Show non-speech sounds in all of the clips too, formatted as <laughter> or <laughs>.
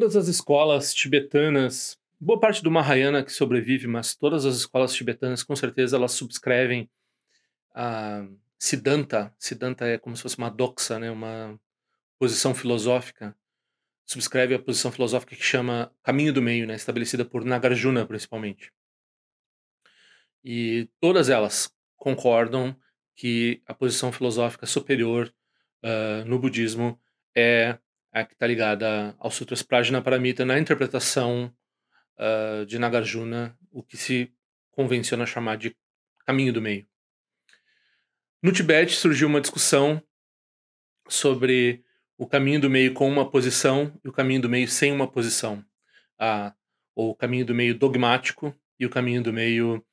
Todas as escolas tibetanas, boa parte do Mahayana que sobrevive, mas todas as escolas tibetanas, com certeza, elas subscrevem a Siddhanta. Siddhanta é como se fosse uma doxa, né? uma posição filosófica. Subscreve a posição filosófica que chama Caminho do Meio, né? estabelecida por Nagarjuna, principalmente. E todas elas concordam que a posição filosófica superior uh, no budismo é é que está ligada ao Sutras Prajna Paramita na interpretação uh, de Nagarjuna, o que se convenciona chamar de caminho do meio. No Tibete surgiu uma discussão sobre o caminho do meio com uma posição e o caminho do meio sem uma posição, ah, ou o caminho do meio dogmático e o caminho do meio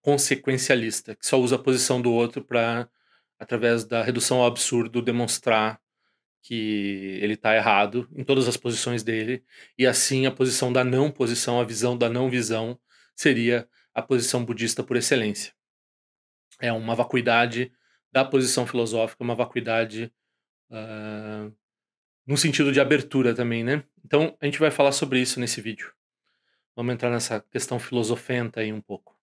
consequencialista, que só usa a posição do outro para, através da redução ao absurdo, demonstrar que ele está errado em todas as posições dele, e assim a posição da não posição, a visão da não visão, seria a posição budista por excelência. É uma vacuidade da posição filosófica, uma vacuidade uh, ah, no sentido de abertura também, né? Então a gente vai falar sobre isso nesse vídeo. Vamos entrar nessa questão filosofenta aí um pouco.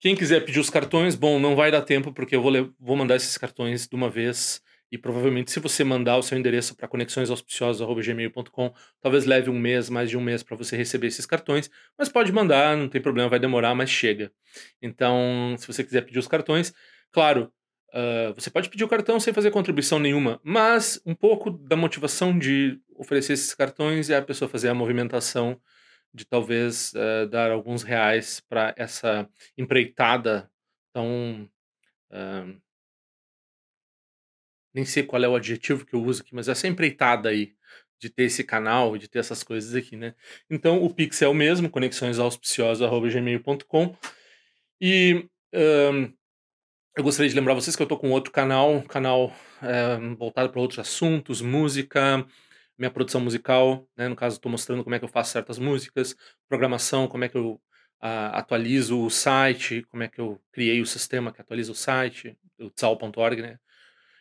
Quem quiser pedir os cartões, bom, não vai dar tempo, porque eu vou, vou mandar esses cartões de uma vez. E provavelmente, se você mandar o seu endereço para conexõesauspiciosas.gmail.com, talvez leve um mês, mais de um mês, para você receber esses cartões. Mas pode mandar, não tem problema, vai demorar, mas chega. Então, se você quiser pedir os cartões, claro, uh, você pode pedir o cartão sem fazer contribuição nenhuma, mas um pouco da motivação de oferecer esses cartões é a pessoa fazer a movimentação de talvez eh, dar alguns reais para essa empreitada tão. Ah, nem sei qual é o adjetivo que eu uso aqui, mas essa empreitada aí de ter esse canal, de ter essas coisas aqui, né? Então o Pix é o mesmo, conexõesauspiciosas.gmail.com e um, ah, eu gostaria de lembrar vocês que eu tô com outro canal, um canal eh, voltado para outros assuntos, música, minha produção musical, né? No caso, estou mostrando como é que eu faço certas músicas, programação, como é que eu uh, atualizo o site, como é que eu criei o sistema que atualiza o site, o tsal.org, né?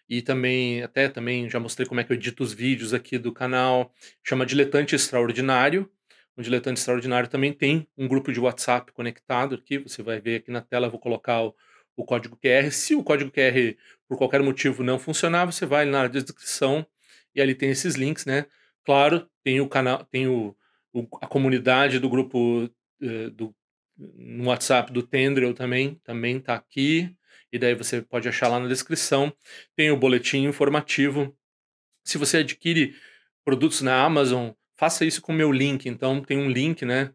E também, até também já mostrei como é que eu edito os vídeos aqui do canal. Chama Diletante Extraordinário. O Diletante Extraordinário também tem um grupo de WhatsApp conectado aqui. Você vai ver aqui na tela, vou colocar o, o código QR. Se o código QR, por qualquer motivo, não funcionar, você vai na descrição e ali tem esses links, né? Claro, tem o canal, tem o, o a comunidade do grupo uh, do, no WhatsApp do Tendril também, também tá aqui, e daí você pode achar lá na descrição. Tem o boletim informativo. Se você adquire produtos na Amazon, faça isso com o meu link. Então tem um link, né?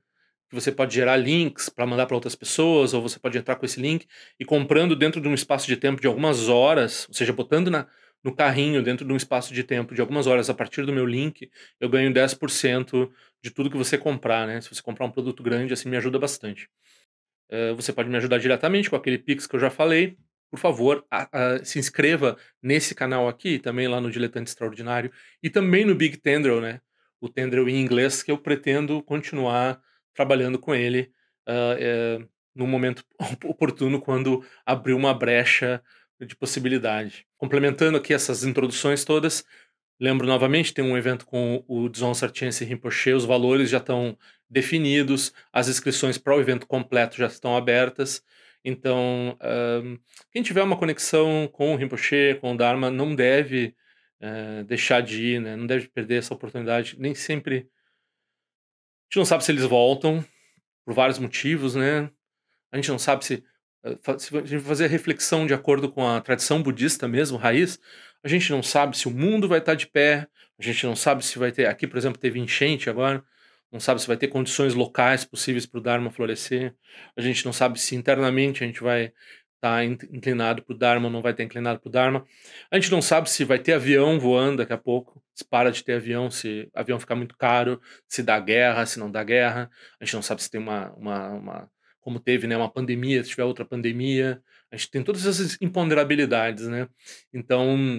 que você pode gerar links para mandar para outras pessoas, ou você pode entrar com esse link e comprando dentro de um espaço de tempo de algumas horas, ou seja, botando na, no carrinho, dentro de um espaço de tempo de algumas horas, a partir do meu link, eu ganho 10% de tudo que você comprar, né? Se você comprar um produto grande, assim me ajuda bastante. Uh, você pode me ajudar diretamente com aquele Pix que eu já falei. Por favor, a, a, se inscreva nesse canal aqui, também lá no Diletante Extraordinário, e também no Big Tendril, né? O Tendril em inglês, que eu pretendo continuar trabalhando com ele uh, no momento <laughs> oportuno, quando abrir uma brecha de possibilidade. Complementando aqui essas introduções todas, lembro novamente, tem um evento com o Dzon Sartiense Rinpoche, os valores já estão definidos, as inscrições para o evento completo já estão abertas, então quem tiver uma conexão com o Rinpoche, com o Dharma, não deve uh, deixar de ir, né? não deve perder essa oportunidade, nem sempre... A gente não sabe se eles voltam, por vários motivos, né? A gente não sabe se eh, se a gente fazer a reflexão de acordo com a tradição budista mesmo, raiz, a gente não sabe se o mundo vai estar de pé, a gente não sabe se vai ter. Aqui, por exemplo, teve enchente agora, não sabe se vai ter condições locais possíveis para o Dharma florescer, a gente não sabe se internamente a gente vai estar tá inclinado para o Dharma ou não vai estar inclinado para o Dharma, a gente não sabe se vai ter avião voando daqui a pouco, se para de ter avião, se avião ficar muito caro, se dá guerra, se não dá guerra, a gente não sabe se tem uma, uma, uma como teve né, uma pandemia, se tiver outra pandemia, a gente tem todas essas imponderabilidades, né? Então,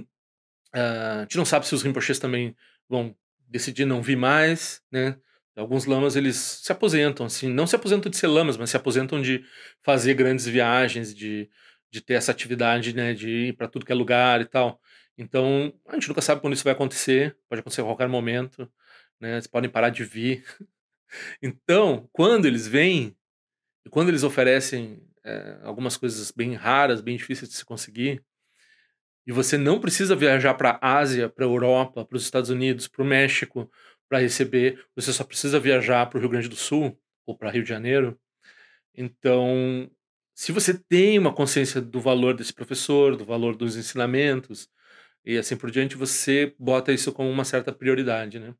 uh, a gente não sabe se os Rinpoches também vão decidir não vir mais, né? Alguns lamas, eles se aposentam, assim, não se aposentam de ser lamas, mas se aposentam de fazer grandes viagens, de, de ter essa atividade, né, de ir para tudo que é lugar e tal. Então, a gente nunca sabe quando isso vai acontecer, pode acontecer a qualquer momento, né, eles podem parar de vir. <laughs> Então, quando eles vêm, e quando eles oferecem é, algumas coisas bem raras, bem difíceis de se conseguir, e você não precisa viajar para a Ásia, para a Europa, para os Estados Unidos, para o México para receber, você só precisa viajar para o Rio Grande do Sul ou para Rio de Janeiro. Então, se você tem uma consciência do valor desse professor, do valor dos ensinamentos e assim por diante, você bota isso como uma certa prioridade, né?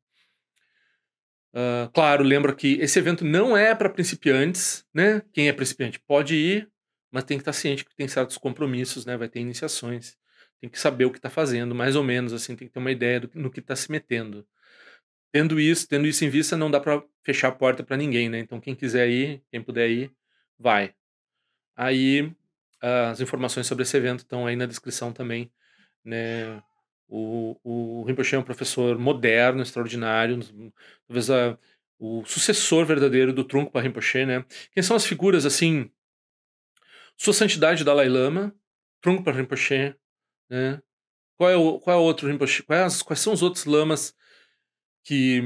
Uh, claro, lembra que esse evento não é para principiantes, né? Quem é principiante pode ir, mas tem que estar tá ciente que tem certos compromissos, né? Vai ter iniciações, tem que saber o que está fazendo, mais ou menos, assim, tem que ter uma ideia do, no que está se metendo. Tendo isso, tendo isso em vista, não dá para fechar a porta para ninguém, né? Então, quem quiser ir, quem puder ir, vai. Aí, uh, as informações sobre esse evento estão aí na descrição também, né? O, o Rinpoche é um professor moderno, extraordinário, talvez a, o sucessor verdadeiro do Trungpa para Rinpoche, né? Quem são as figuras assim? Sua Santidade Dalai Lama, Trungpa para Rinpoche, né? Qual é o qual é outro Rinpoche? Quais, quais são os outros lamas que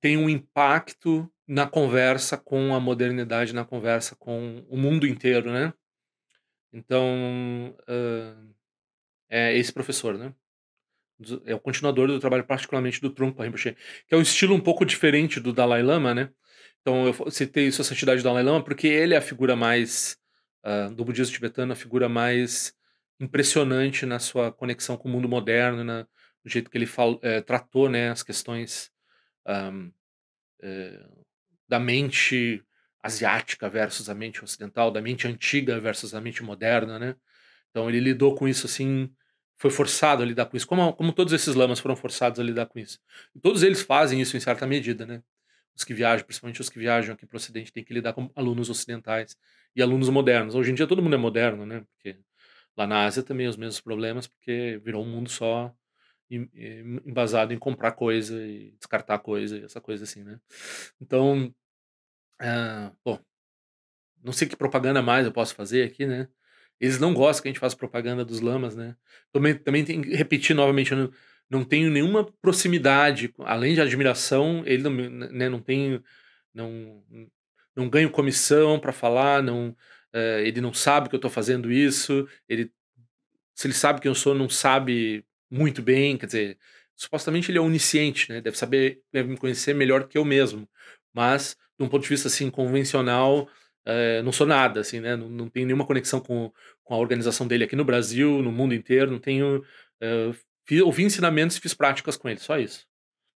têm um impacto na conversa com a modernidade, na conversa com o mundo inteiro, né? Então, uh, é esse professor, né? é o continuador do trabalho particularmente do Trungpa Rinpoche, que é um estilo um pouco diferente do Dalai Lama, né? Então eu citei sua santidade do Dalai Lama porque ele é a figura mais uh, do budismo tibetano, a figura mais impressionante na sua conexão com o mundo moderno, na, do jeito que ele fal, é, tratou, né, as questões um, é, da mente asiática versus a mente ocidental, da mente antiga versus a mente moderna, né? Então ele lidou com isso assim foi forçado a lidar com isso, como, como todos esses lamas foram forçados a lidar com isso. E todos eles fazem isso em certa medida, né? Os que viajam, principalmente os que viajam aqui para o Ocidente, têm que lidar com alunos ocidentais e alunos modernos. Hoje em dia todo mundo é moderno, né? Porque lá na Ásia também é os mesmos problemas, porque virou um mundo só embasado em comprar coisa e descartar coisa e essa coisa assim, né? Então, uh, bom, não sei que propaganda mais eu posso fazer aqui, né? Eles não gostam que a gente faça propaganda dos lamas, né? Também, também tem que repetir novamente, eu não, não tenho nenhuma proximidade, além de admiração, ele não, né, não tem. Não, não ganho comissão para falar, não, eh, ele não sabe que eu estou fazendo isso, ele, se ele sabe quem eu sou, não sabe muito bem, quer dizer, supostamente ele é onisciente, né? Deve saber, deve me conhecer melhor que eu mesmo. Mas, de um ponto de vista assim convencional, eh, não sou nada, assim, né? Não, não tenho nenhuma conexão com, com a organização dele aqui no Brasil, no mundo inteiro, não tenho. É, eh, fiz, ouvi ensinamentos e fiz práticas com ele, só isso.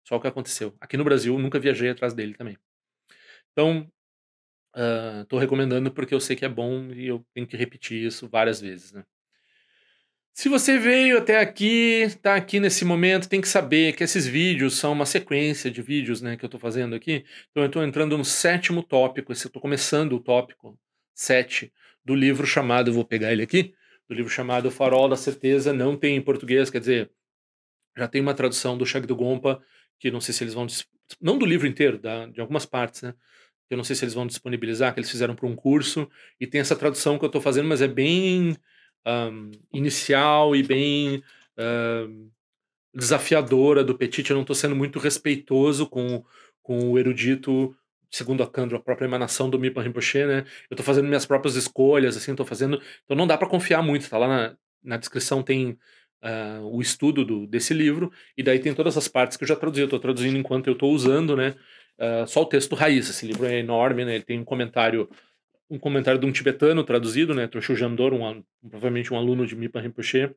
Só o que aconteceu. Aqui no Brasil, nunca viajei atrás dele também. Então, estou uh, ah, recomendando porque eu sei que é bom e eu tenho que repetir isso várias vezes, né? Se você veio até aqui, está aqui nesse momento, tem que saber que esses vídeos são uma sequência de vídeos né, que eu estou fazendo aqui. Então eu estou entrando no sétimo tópico, estou começando o tópico 7 do livro chamado, vou pegar ele aqui, do livro chamado Farol da Certeza, não tem em português, quer dizer, já tem uma tradução do Shag do Gompa, que não sei se eles vão, não do livro inteiro, da, de algumas partes, né? Que eu não sei se eles vão disponibilizar, que eles fizeram para um curso, e tem essa tradução que eu estou fazendo, mas é bem um, inicial e bem um, desafiadora do Petit. Eu não estou sendo muito respeitoso com, com o erudito, segundo a candro a própria emanação do Mipan Rinpoche, né? Eu estou fazendo minhas próprias escolhas, assim, estou fazendo. Então não dá para confiar muito, tá lá na, na descrição tem. Uh, o estudo do, desse livro, e daí tem todas as partes que eu já traduzi, eu estou traduzindo enquanto eu estou usando, né? Uh, só o texto raiz, esse livro é enorme, né? Ele tem um comentário um comentário de um tibetano traduzido, né, Troshu Jamdor, um, provavelmente um aluno de Mipa Rinpoche.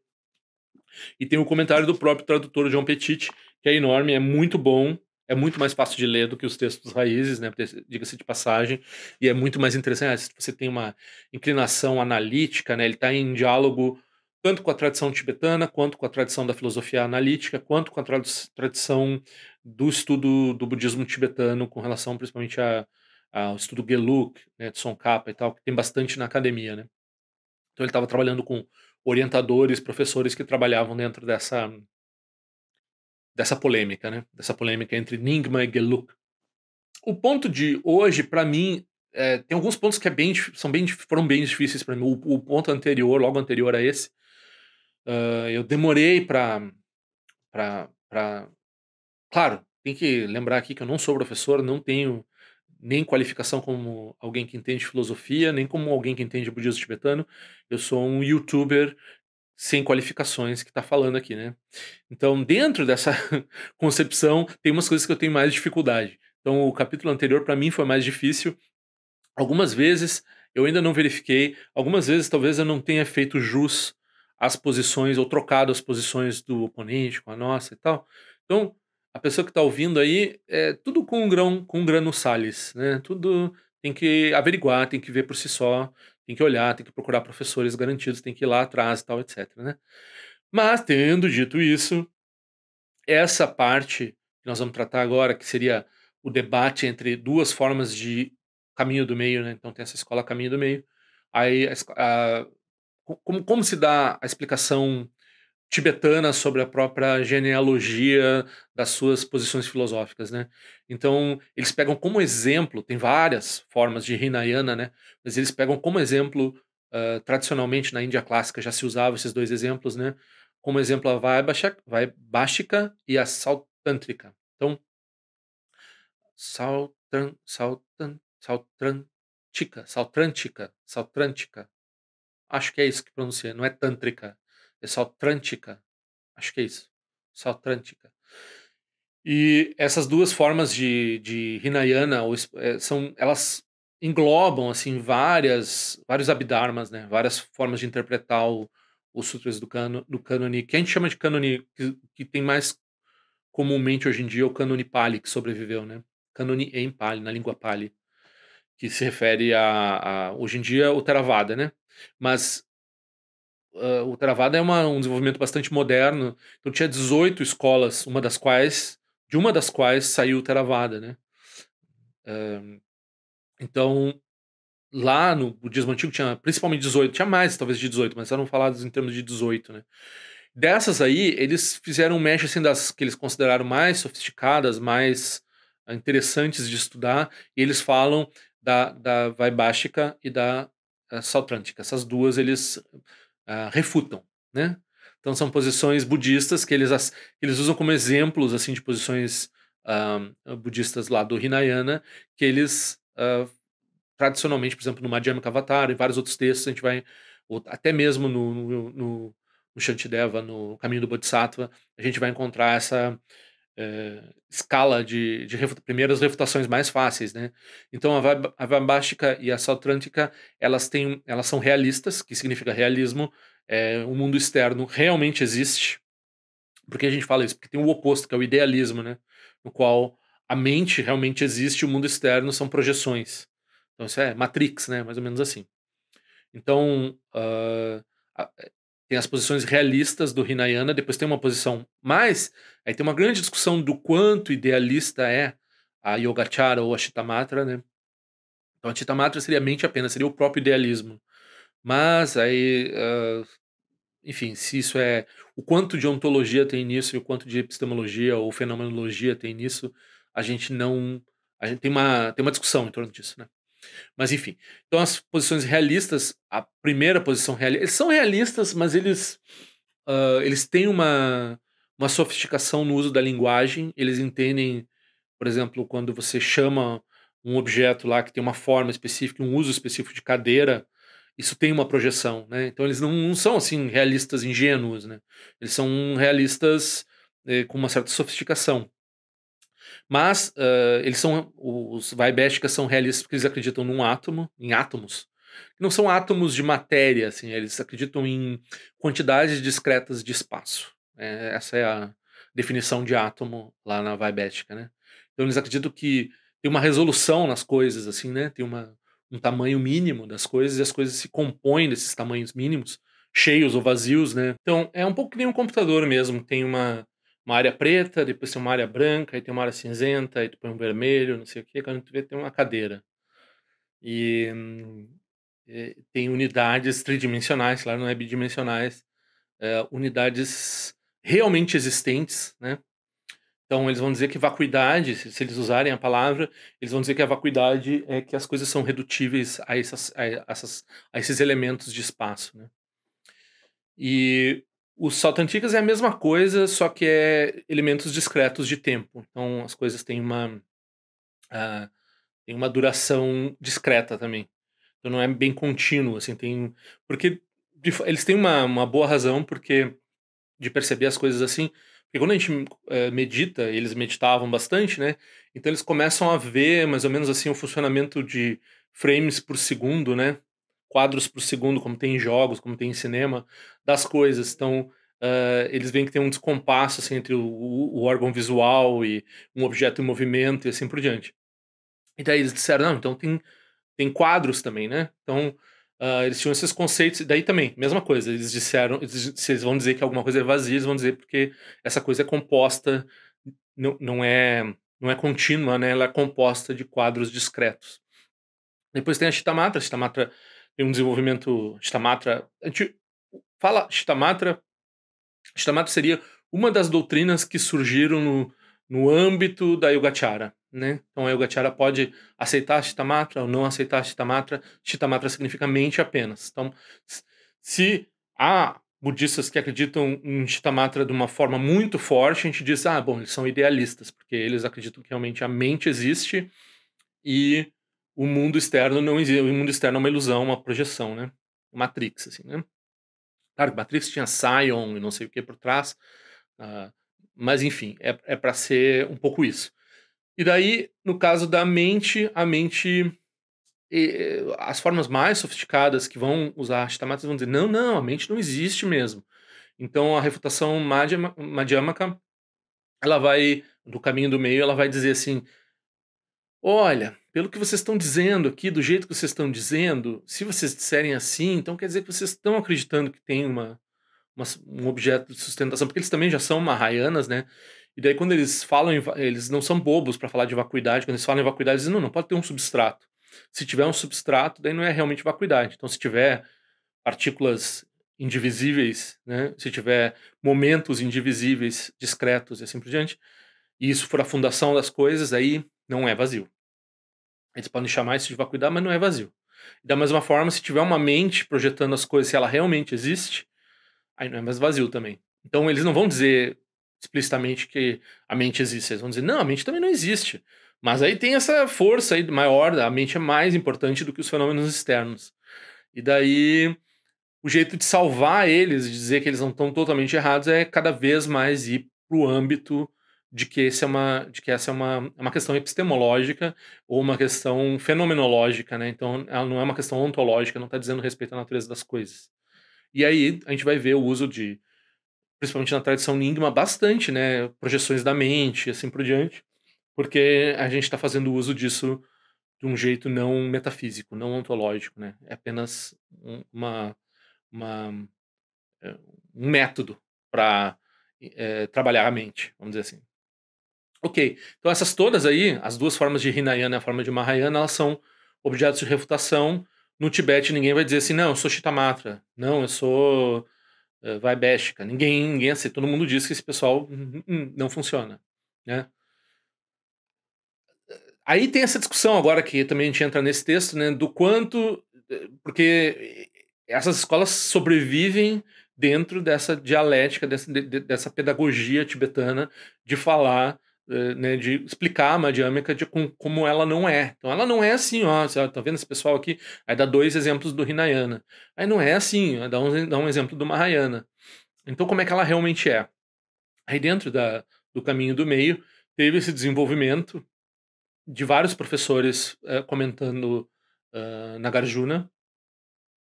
E tem o um comentário do próprio tradutor John Petit, que é enorme, é muito bom, é muito mais fácil de ler do que os textos raízes, né, diga-se de passagem, e é muito mais interessante. Ah, se você tem uma inclinação analítica, né, ele está em diálogo tanto com a tradição tibetana, quanto com a tradição da filosofia analítica, quanto com a tradição do estudo do budismo tibetano com relação principalmente a ah, o estudo Geluk, né, de e tal, que tem bastante na academia, né? Então ele estava trabalhando com orientadores, professores que trabalhavam dentro dessa dessa polêmica, né? Dessa polêmica entre Nyingma e Geluk. O ponto de hoje, para mim, é, tem alguns pontos que é bem, são bem, foram bem difíceis para mim. O, o, ponto anterior, logo anterior a esse, uh, eu demorei para para claro, tem que lembrar aqui que eu não sou professor, não tenho nem qualificação como alguém que entende filosofia, nem como alguém que entende budismo tibetano. Eu sou um youtuber sem qualificações que está falando aqui, né? Então, dentro dessa <laughs> concepção, tem umas coisas que eu tenho mais dificuldade. Então, o capítulo anterior para mim foi mais difícil. Algumas vezes eu ainda não verifiquei, algumas vezes talvez eu não tenha feito jus às posições ou trocado as posições do oponente com a nossa e tal. Então, a pessoa que está ouvindo aí, é tudo com um grão, com um grano sales, né? Tudo tem que averiguar, tem que ver por si só, tem que olhar, tem que procurar professores garantidos, tem que ir lá atrás, tal, etc, né? Mas tendo dito isso, essa parte que nós vamos tratar agora, que seria o debate entre duas formas de caminho do meio, né? Então tem essa escola caminho do meio, aí a, a, como, como se dá a explicação tibetana sobre a própria genealogia das suas posições filosóficas, né? Então, eles pegam como exemplo, tem várias formas de Hinayana, né? Mas eles pegam como exemplo, uh, tradicionalmente na Índia clássica já se usava esses dois exemplos, né? Como exemplo a Vaibhashika e a Sautântrica. Então, Sautran, Sautran, Sautrantica, Acho que é isso que pronuncia, não é Tântrica é Saltrântica. Acho que é isso. Saltrântica. E essas duas formas de, de Hinayana eh, são, elas englobam assim várias vários abdarmas, né? Várias formas de interpretar o, os sutras do cano, do cânone. Que a gente chama de cânone que, que, tem mais comumente hoje em dia o cânone Pali que sobreviveu, né? Cânone em Pali, na língua Pali, que se refere a, a hoje em dia o Theravada, né? Mas Uh, o Travada é uma, um desenvolvimento bastante moderno. Então tinha 18 escolas, uma das quais, de uma das quais saiu o Theravada, né? Uh, então lá no budismo antigo tinha principalmente 18, tinha mais talvez de 18, mas eram falados em termos de 18, né? Dessas aí, eles fizeram um mesh assim das que eles consideraram mais sofisticadas, mais ah, interessantes de estudar, e eles falam da, da Vaibhashika e da ah, Saltrântica. Essas duas eles ah, refutam, né? Então são posições budistas que eles, eles usam como exemplos assim de posições uh, budistas lá do Hinayana que eles uh, tradicionalmente, por exemplo, no Madhyamaka Avatar e vários outros textos a gente vai até mesmo no, no, no, no Shantideva, no Caminho do Bodhisattva, a gente vai encontrar essa eh, escala de, de refuta, primeiras refutações mais fáceis, né? Então a Vabástica e a Saltrântica elas têm, elas são realistas, que significa realismo. É, o mundo externo realmente existe. Por que a gente fala isso? Porque tem o oposto, que é o idealismo, né? No qual a mente realmente existe, o mundo externo são projeções. Então isso é Matrix, né? Mais ou menos assim. Então uh, tem as posições realistas do Hinayana, depois tem uma posição mais. Aí tem uma grande discussão do quanto idealista é a Yogacara ou a Chitamatra, né? Então a Chitamatra seria mente apenas, seria o próprio idealismo. Mas aí, uh, enfim, se isso é. O quanto de ontologia tem nisso e o quanto de epistemologia ou fenomenologia tem nisso, a gente não. A gente tem uma, tem uma discussão em torno disso, né? Mas enfim. Então as posições realistas, a primeira posição realista, eles são realistas, mas eles uh, eles têm uma uma sofisticação no uso da linguagem, eles entendem, por exemplo, quando você chama um objeto lá que tem uma forma específica, um uso específico de cadeira, isso tem uma projeção, né? Então eles não, não são assim realistas ingênuos, né? Eles são realistas eh, com uma certa sofisticação. Mas uh, eles são. Os Vaibesticas são realistas porque eles acreditam num átomo, em átomos. Não são átomos de matéria, assim, eles acreditam em quantidades discretas de espaço. É, essa é a definição de átomo lá na Vaibética, né? Então eles acreditam que tem uma resolução nas coisas, assim, né? Tem uma, um tamanho mínimo das coisas e as coisas se compõem desses tamanhos mínimos, cheios ou vazios, né? Então é um pouco que nem um computador mesmo, tem uma uma área preta, depois tem uma área branca, aí tem uma área cinzenta, aí tu põe um vermelho, não sei o que, quando tu vê tem uma cadeira. E, e eh, tem unidades tridimensionais, claro, não é bidimensionais, é, unidades realmente existentes, né? Então eles vão dizer que vacuidade, se, se eles usarem a palavra, eles vão dizer que a vacuidade é que as coisas são redutíveis a, essas, a, essas, a esses elementos de espaço, né? E os saltanticas é a mesma coisa, só que é elementos discretos de tempo. Então as coisas têm uma uh, têm uma duração discreta também. Então não é bem contínuo, assim, tem porque de, eles têm uma, uma boa razão porque de perceber as coisas assim, porque quando a gente eh, medita, eles meditavam bastante, né? Então eles começam a ver mais ou menos assim o funcionamento de frames por segundo, né? quadros por segundo, como tem em jogos, como tem em cinema, das coisas. Então, uh, eles veem que tem um descompasso assim, entre o, o, órgão visual e um objeto em movimento e assim por diante. E daí eles disseram, não, então tem, tem quadros também, né? Então, uh, eles tinham esses conceitos, e daí também, mesma coisa, eles disseram, eles, se eles vão dizer que alguma coisa é vazia, eles vão dizer porque essa coisa é composta, não, não é não é contínua, né? Ela é composta de quadros discretos. Depois tem a Chitamatra. A Chitamatra tem um desenvolvimento Stamatra. A gente fala Stamatra. Stamatra seria uma das doutrinas que surgiram no, no âmbito da Yogacara. Né? Então a Yogacara pode aceitar Chitamatra ou não aceitar Chitamatra. Chitamatra significa mente apenas. Então, se há budistas que acreditam em Chitamatra de uma forma muito forte, a gente diz, ah, bom, eles são idealistas, porque eles acreditam que realmente a mente existe e o mundo externo não existe, o mundo externo é uma ilusão, uma projeção, né? Matrix, assim, né? Claro que Matrix tinha Sion e não sei o que por trás, uh, mas enfim, é, é para ser um pouco isso. E daí, no caso da mente, a mente. E, as formas mais sofisticadas que vão usar Ashtamatas vão dizer: não, não, a mente não existe mesmo. Então, a refutação madhyamaka, ela vai, do caminho do meio, ela vai dizer assim: Olha, pelo que vocês estão dizendo aqui, do jeito que vocês estão dizendo, se vocês disserem assim, então quer dizer que vocês estão acreditando que tem uma, uma, um objeto de sustentação, porque eles também já são marraianas, né? E daí quando eles falam, em, eles não são bobos para falar de vacuidade, quando eles falam em vacuidade, eles dizem, não, não pode ter um substrato. Se tiver um substrato, daí não é realmente vacuidade. Então se tiver partículas indivisíveis, né? Se tiver momentos indivisíveis, discretos e assim por diante, e isso for a fundação das coisas, aí não é vazio. Eles podem chamar isso de vacuidade, mas não é vazio. da mesma forma, se tiver uma mente projetando as coisas, se ela realmente existe, aí não é mais vazio também. Então eles não vão dizer explicitamente que a mente existe, eles vão dizer, não, a mente também não existe. Mas aí tem essa força aí maior, a mente é mais importante do que os fenômenos externos. E daí o jeito de salvar eles, de dizer que eles não estão totalmente errados, é cada vez mais ir para o âmbito de que, esse é uma, de que essa é uma, é uma questão epistemológica ou uma questão fenomenológica, né? Então, ela não é uma questão ontológica, não está dizendo respeito à natureza das coisas. E aí, a gente vai ver o uso de, principalmente na tradição Nyingma, bastante, né? Projeções da mente e assim por diante, porque a gente está fazendo uso disso de um jeito não metafísico, não ontológico, né? É apenas uma, uma é, um método para é, trabalhar a mente, vamos dizer assim. Ok, então essas todas aí, as duas formas de Hinayana e a forma de Mahayana, elas são objetos de refutação. No Tibete, ninguém vai dizer assim, não, eu sou Chitamatra, não, eu sou uh, eh, Vaibheshika. Ninguém, ninguém assim. Todo mundo diz que esse pessoal hum, hum, hum, não funciona, né? Aí tem essa discussão agora que também a gente entra nesse texto, né, do quanto, eh, porque essas escolas sobrevivem dentro dessa dialética, dessa, dessa pedagogia tibetana de falar eh, né, de explicar a dinâmica de com, como ela não é. Então, ela não é assim, ó, você tá vendo esse pessoal aqui? Aí dá dois exemplos do Hinayana. Aí não é assim, ó, dá, um, dá um exemplo do Mahayana. Então, como é que ela realmente é? Aí dentro da, do caminho do meio, teve esse desenvolvimento de vários professores eh, comentando uh, Nagarjuna.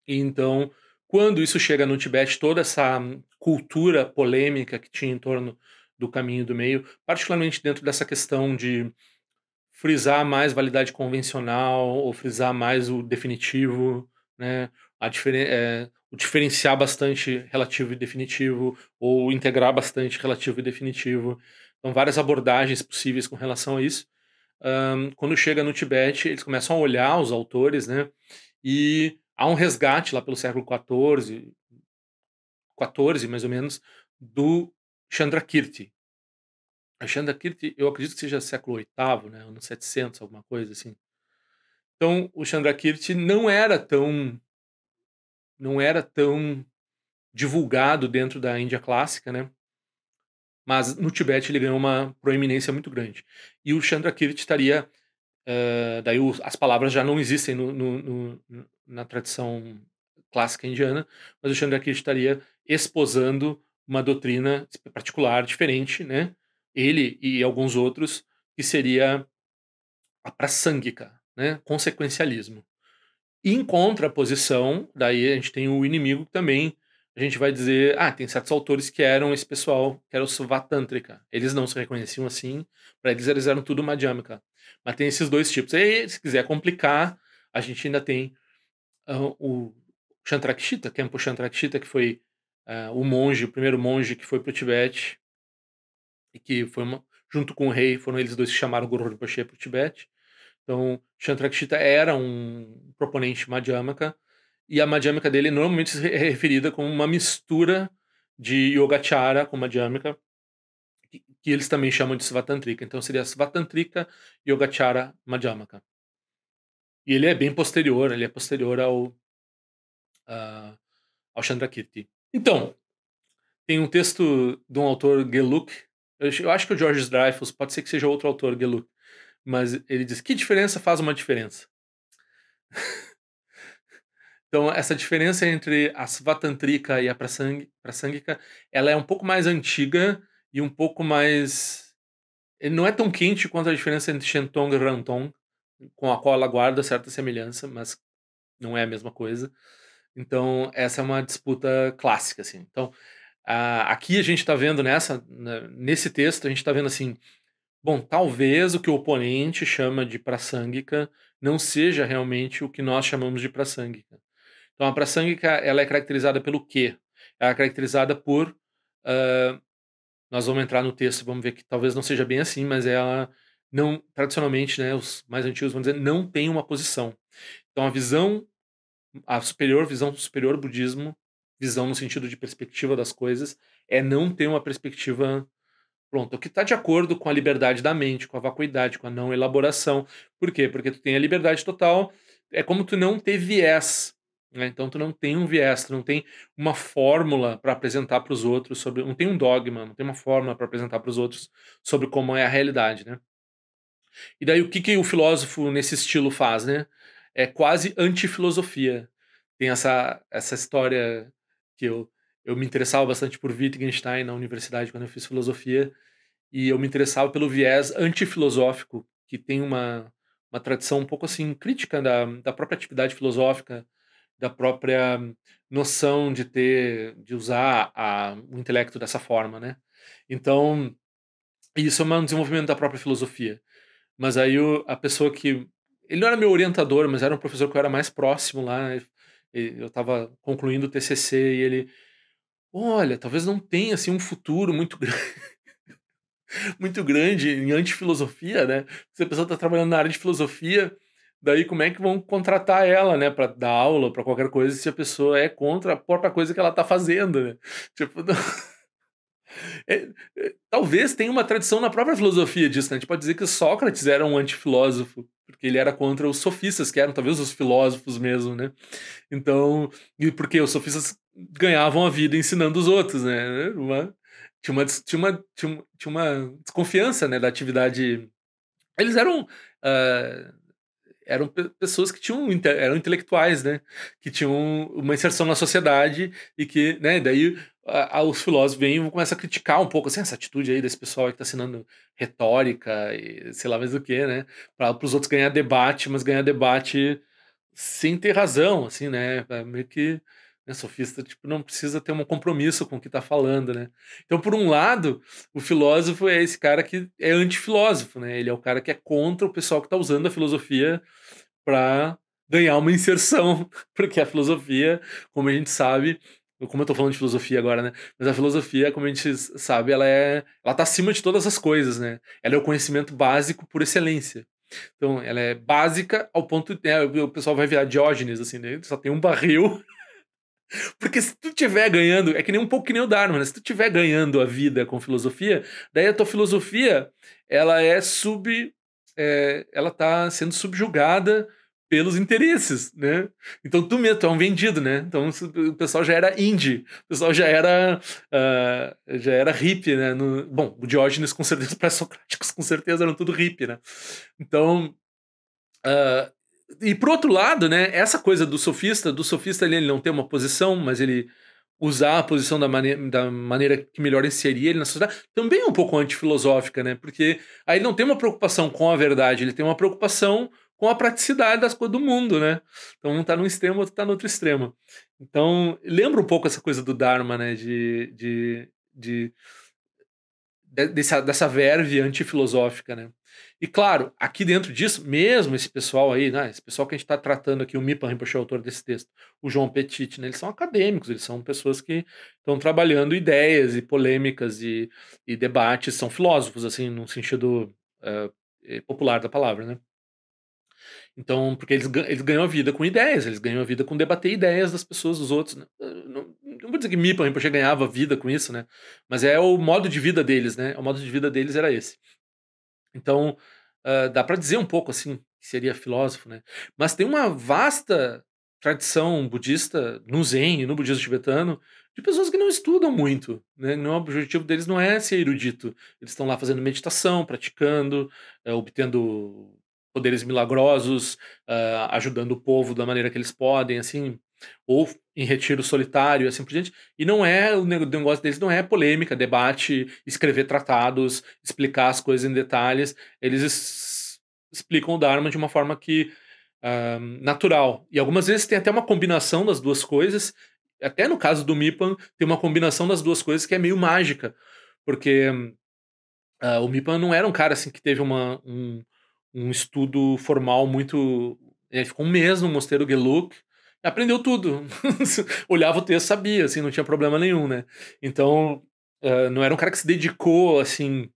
E então, quando isso chega no Tibete, toda essa cultura polêmica que tinha em torno do caminho do meio, particularmente dentro dessa questão de frisar mais validade convencional ou frisar mais o definitivo, né? A diferen é, o diferenciar bastante relativo e definitivo ou integrar bastante relativo e definitivo. Então, várias abordagens possíveis com relação a isso. Um, quando chega no Tibete, eles começam a olhar os autores, né? E há um resgate lá pelo século XIV, 14, mais ou menos, do Chandrakirti. A Chandrakirti, eu acredito que seja século VIII, né, ano 700, alguma coisa assim. Então, o Chandrakirti não era tão não era tão divulgado dentro da Índia clássica, né? Mas no Tibete ele ganhou uma proeminência muito grande. E o Chandrakirti estaria Uh, daí os, as palavras já não existem no, no, no, na tradição clássica indiana, mas o Chandrakirti estaria esposando uma doutrina particular, diferente, né? Ele e alguns outros, que seria a praçânguica, né? Consequencialismo. em contraposição, daí a gente tem o inimigo também, a gente vai dizer, ah, tem certos autores que eram esse pessoal, que era o Suvatântrica. Eles não se reconheciam assim, para eles eles eram tudo madhyamika. Mas tem esses dois tipos. E se quiser complicar, a gente ainda tem uh, o Chantrakshita, Kempo Chantrakshita, que foi uh, o monge, o primeiro monge que foi para o Tibete, e que foi uma, junto com o rei, foram eles dois que chamaram Guru Rinpoche para o Tibete. Então, Chantrakshita era um proponente madhyamaka, e a madhyamaka dele normalmente é referida como uma mistura de Yogacara com madhyamaka, que, que eles também chamam de Svatantrika. Então, seria Svatantrika, Yogacara, madhyamaka. E ele é bem posterior, ele é posterior ao, uh, ao Chandrakirti. Então, tem um texto de um autor, Geluk. Eu acho que o George Dreyfus, pode ser que seja outro autor, Geluk. Mas ele diz: que diferença faz uma diferença? <laughs> então, essa diferença entre a Svatantrika e a Prasangika, ela é um pouco mais antiga e um pouco mais. Não é tão quente quanto a diferença entre Shentong e Rantong, com a qual ela guarda certa semelhança, mas não é a mesma coisa. Então, essa é uma disputa clássica, assim. Então, aqui a gente está vendo nessa, né, nesse texto, a gente está vendo assim, bom, talvez o que o oponente chama de prasangika não seja realmente o que nós chamamos de prasangika. Então, a prasangika, ela é caracterizada pelo quê? Ela é caracterizada por... Uh, nós vamos entrar no texto, vamos ver que talvez não seja bem assim, mas ela não, tradicionalmente, né, os mais antigos vão dizer, não tem uma posição. Então, a visão a superior visão, superior budismo, visão no sentido de perspectiva das coisas, é não ter uma perspectiva pronta, o que está de acordo com a liberdade da mente, com a vacuidade, com a não elaboração. Por quê? Porque tu tem a liberdade total, é como tu não ter viés. Né? Então tu não tem um viés, tu não tem uma fórmula para apresentar para os outros sobre, não tem um dogma, não tem uma fórmula para apresentar para os outros sobre como é a realidade, né? E daí o que, que o filósofo nesse estilo faz, né? é quase antifilosofia. Tem essa, essa história que eu, eu me interessava bastante por Wittgenstein na universidade quando eu fiz filosofia, e eu me interessava pelo viés antifilosófico, que tem uma, uma tradição um pouco assim crítica da, da própria atividade filosófica, da própria noção de ter de usar a, o intelecto dessa forma, né? Então, isso é um desenvolvimento da própria filosofia. Mas aí o, a pessoa que ele não era meu orientador, mas era um professor que eu era mais próximo lá. Né, eu estava concluindo o TCC e ele, olha, talvez não tenha assim um futuro muito grande <laughs> muito grande em antifilosofia, né? Se a pessoa está trabalhando na área de filosofia, daí como é que vão contratar ela, né, para dar aula, para qualquer coisa, se a pessoa é contra a própria coisa que ela está fazendo, né? Tipo, <laughs> não... É, é, talvez tenha uma tradição na própria filosofia disso, né? A gente pode dizer que Sócrates era um antifilósofo, porque ele era contra os sofistas, que eram talvez os filósofos mesmo, né? Então, e porque os sofistas ganhavam a vida ensinando os outros, né? Uma, tinha, uma, tinha, uma, tinha, tinha uma desconfiança né, da atividade. Eles eram. Uh, eram pessoas que tinham eram intelectuais, né? Que tinham uma inserção na sociedade e que, né? Daí os filósofos vêm e começam a criticar um pouco assim, essa atitude aí desse pessoal que está assinando retórica e sei lá mais o que, né? Para os outros ganhar debate, mas ganhar debate sem ter razão, assim, né? É meio que né, sofista tipo, não precisa ter um compromisso com o que está falando, né? Então, por um lado, o filósofo é esse cara que é antifilósofo, né? Ele é o cara que é contra o pessoal que está usando a filosofia para ganhar uma inserção, <laughs> porque a filosofia, como a gente sabe, como eu tô falando de filosofia agora, né? Mas a filosofia, como a gente sabe, ela é. Ela tá acima de todas as coisas, né? Ela é o conhecimento básico por excelência. Então, ela é básica ao ponto de. Né, o pessoal vai virar Diógenes, assim, né? Só tem um barril. <laughs> Porque se tu tiver ganhando, é que nem um pouco que nem o Dharma, né? Se tu tiver ganhando a vida com filosofia, daí a tua filosofia, ela é sub. É, ela tá sendo subjugada pelos interesses, né? Então tu mesmo, tu é um vendido, né? Então o pessoal já era indie, o pessoal já era uh, já era hippie, né? No, bom, o Diógenes com certeza, os <laughs> pré-socráticos com certeza eram tudo hippie, né? Então uh, e por outro lado, né? Essa coisa do sofista, do sofista ele, ele não tem uma posição, mas ele usar a posição da, mane da maneira que melhor inserir ele na sociedade, também é um pouco antifilosófica, né? Porque aí ele não tem uma preocupação com a verdade, ele tem uma preocupação com a praticidade das coisas do mundo, né? Então um está num extremo, outro está no outro extremo. Então lembra um pouco essa coisa do Dharma, né? De, de, de, de dessa, dessa verve antifilosófica, né? E claro, aqui dentro disso, mesmo esse pessoal aí, né, esse pessoal que a gente está tratando aqui, o Mipan Rinpoche é o autor desse texto, o João Petit, né, eles são acadêmicos, eles são pessoas que estão trabalhando ideias e polêmicas e, e, debates, são filósofos, assim, no sentido uh, popular da palavra, né? Então, porque eles, eles ganham a vida com ideias, eles ganham a vida com debater ideias das pessoas, dos outros. Né? Não, não vou dizer que Mipa Rinpoche ganhava vida com isso, né? Mas é o modo de vida deles, né? O modo de vida deles era esse. Então, uh, dá para dizer um pouco assim, que seria filósofo, né? Mas tem uma vasta tradição budista no Zen e no budismo tibetano de pessoas que não estudam muito, né? o objetivo deles não é ser erudito. Eles estão lá fazendo meditação, praticando, é, obtendo poderes milagrosos, uh, ajudando o povo da maneira que eles podem, assim, ou em retiro solitário assim por diante. E não é, o negócio deles não é polêmica, debate, escrever tratados, explicar as coisas em detalhes. Eles explicam o Dharma de uma forma que uh, natural. E algumas vezes tem até uma combinação das duas coisas. Até no caso do Mipan, tem uma combinação das duas coisas que é meio mágica. Porque uh, o Mipan não era um cara assim que teve uma, um, um estudo formal muito. Ele ficou um mês no Mosteiro Geluk, aprendeu tudo. <laughs> Olhava o texto, sabia, assim, não tinha problema nenhum, né? Então, uh, não era um cara que se dedicou, assim,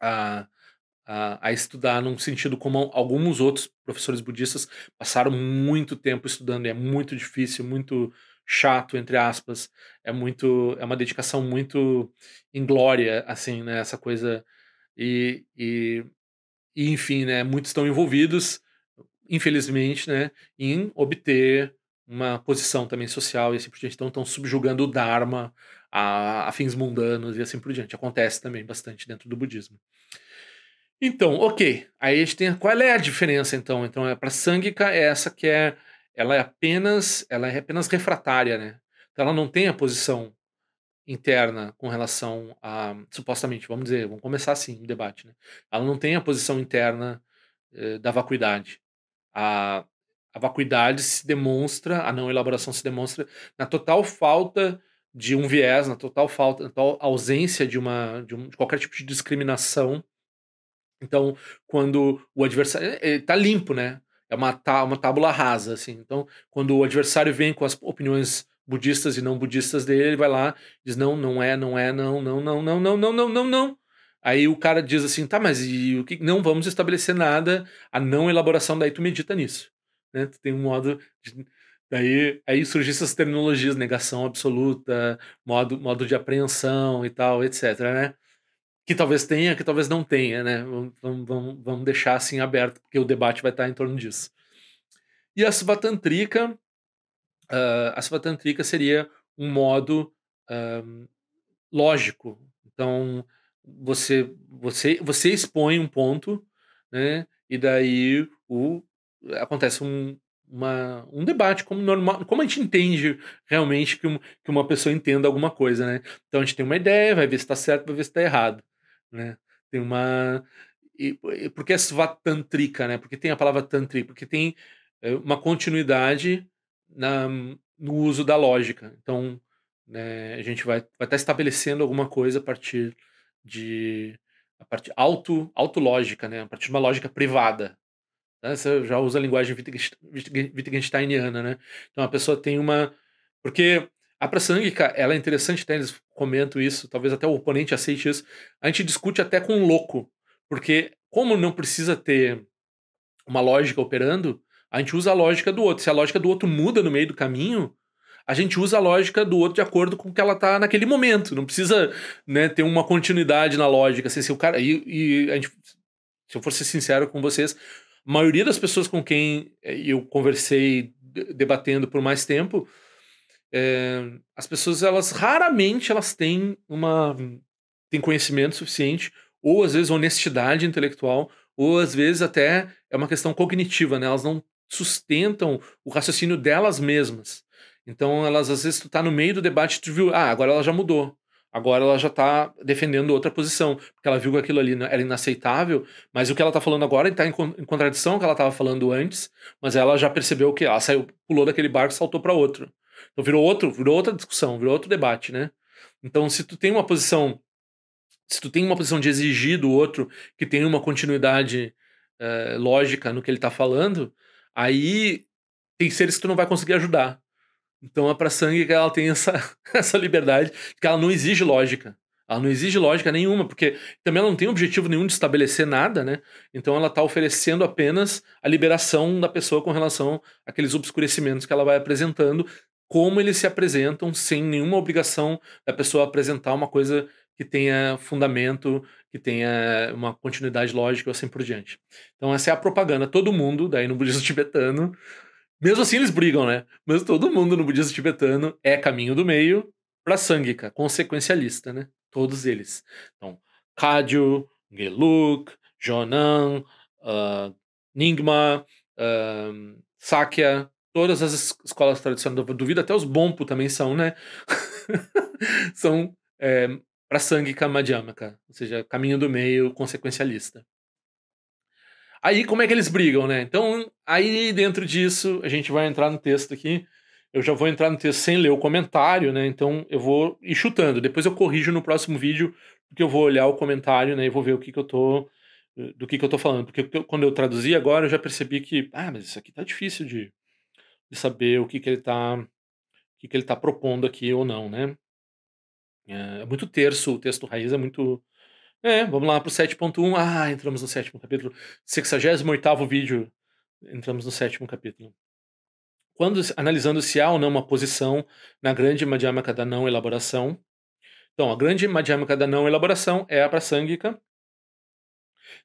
a, a, a, estudar num sentido como alguns outros professores budistas passaram muito tempo estudando. é muito difícil, muito chato, entre aspas. É muito, é uma dedicação muito inglória, assim, né? Essa coisa... E, e e, enfim, né, muitos estão envolvidos, infelizmente, né, em obter uma posição também social e assim por diante. Então, estão subjugando o Dharma a, a, fins mundanos e assim por diante. Acontece também bastante dentro do budismo. Então, ok. Aí a gente tem. Qual é a diferença, então? Então, é para Sangika é essa que é. Ela é apenas, ela é apenas refratária, né? Então, ela não tem a posição interna com relação a, supostamente, vamos dizer, vamos começar assim o debate, né? Ela não tem a posição interna eh, da vacuidade. A, a vacuidade se demonstra, a não elaboração se demonstra na total falta de um viés, na total falta, na total ausência de uma de, um, de qualquer tipo de discriminação. Então, quando o adversário está eh, eh, limpo, né? É uma, tá, uma tábula rasa, assim. Então, quando o adversário vem com as opiniões budistas e não budistas dele, ele vai lá, diz não, não é, não é, não, não, não, não, não, não, não, não, não. Aí o cara diz assim, tá, mas e o que? Não vamos estabelecer nada, a não elaboração, daí tu medita nisso. Né? Tu tem um modo. De... Daí aí surgem essas terminologias, negação absoluta, modo, modo de apreensão e tal, etc. Né? Que talvez tenha, que talvez não tenha, né? Vamos, vamos, vamos deixar assim aberto, porque o debate vai estar em torno disso. E a Subatantrika uh, a Svatantrika seria um modo uh, lógico. Então, você, você, você expõe um ponto, né? E daí o, acontece um, uma, um debate, como, normal, como a gente entende realmente que, um, que uma pessoa entenda alguma coisa, né? Então a gente tem uma ideia, vai ver se está certo, vai ver se está errado, né? Tem uma... E, e, que é svatantrika, né? Porque tem a palavra tantrika, porque tem é, uma continuidade na, no uso da lógica. Então, né, a gente vai, vai estar tá estabelecendo alguma coisa a partir de a partir auto autológica, né, a partir de uma lógica privada. Né? Você já usa a linguagem Wittgensteiniana, né? Então a pessoa tem uma porque a pressânica, ela é interessante, até eles comentam isso, talvez até o oponente aceite isso. A gente discute até com um louco, porque como não precisa ter uma lógica operando, a gente usa a lógica do outro. Se a lógica do outro muda no meio do caminho, a gente usa a lógica do outro de acordo com o que ela tá naquele momento. Não precisa né, ter uma continuidade na lógica. Assim, se o cara. E, e a gente, se eu for ser sincero com vocês, a maioria das pessoas com quem eh, eu conversei debatendo por mais tempo, é, as pessoas elas raramente elas têm uma têm conhecimento suficiente ou às vezes honestidade intelectual ou às vezes até é uma questão cognitiva, né? Elas não sustentam o raciocínio delas mesmas. Então, elas, às vezes, tu tá no meio do debate, tu viu, ah, agora ela já mudou. Agora ela já tá defendendo outra posição, porque ela viu que aquilo ali era inaceitável, mas o que ela tá falando agora tá em, contradição com o que ela tava falando antes, mas ela já percebeu que ela saiu, pulou daquele barco e saltou para outro. Então virou outro, virou outra discussão, virou outro debate, né? Então, se tu tem uma posição, se tu tem uma posição de exigir do outro que tem uma continuidade uh, lógica no que ele tá falando, Aí tem seres que tu não vai conseguir ajudar. Então a pra sangue ela tem essa, <laughs> essa liberdade, que ela não exige lógica. Ela não exige lógica nenhuma, porque também ela não tem objetivo nenhum de estabelecer nada, né? Então ela está oferecendo apenas a liberação da pessoa com relação àqueles obscurecimentos que ela vai apresentando, como eles se apresentam, sem nenhuma obrigação da pessoa apresentar uma coisa que tenha fundamento que tenha uma continuidade lógica ou assim por diante. Então essa é a propaganda. Todo mundo, daí no budismo tibetano, mesmo assim eles brigam, né? Mas todo mundo no budismo tibetano é caminho do meio para sangika, consequencialista, né? Todos eles. Então, Kadyu, Geluk, Jonan, uh, Nyingma, uh, Sakya, todas as escolas tradicionais do duvido até os Bompo também são, né? <laughs> são é, para sangue kamadhyamaka, Ou seja, caminho do meio, consequencialista. Aí, como é que eles brigam, né? Então, aí dentro disso, a gente vai entrar no texto aqui. Eu já vou entrar no texto sem ler o comentário, né? Então, eu vou ir chutando. Depois eu corrijo no próximo vídeo, porque eu vou olhar o comentário, né? E vou ver o que, que eu tô. Eh, do que, que eu tô falando. Porque quando eu traduzi agora, eu já percebi que. Ah, mas isso aqui tá difícil de, de saber o que, que ele tá. O que, que ele tá propondo aqui ou não, né? É muito terço, o texto raiz é muito. É, vamos lá pro 7.1. Ah, entramos no sétimo capítulo. 68 vídeo, entramos no sétimo capítulo. Quando analisando se há ou não uma posição na grande madiâmica da não elaboração. Então, a grande madiâmica da não elaboração é a prasângica.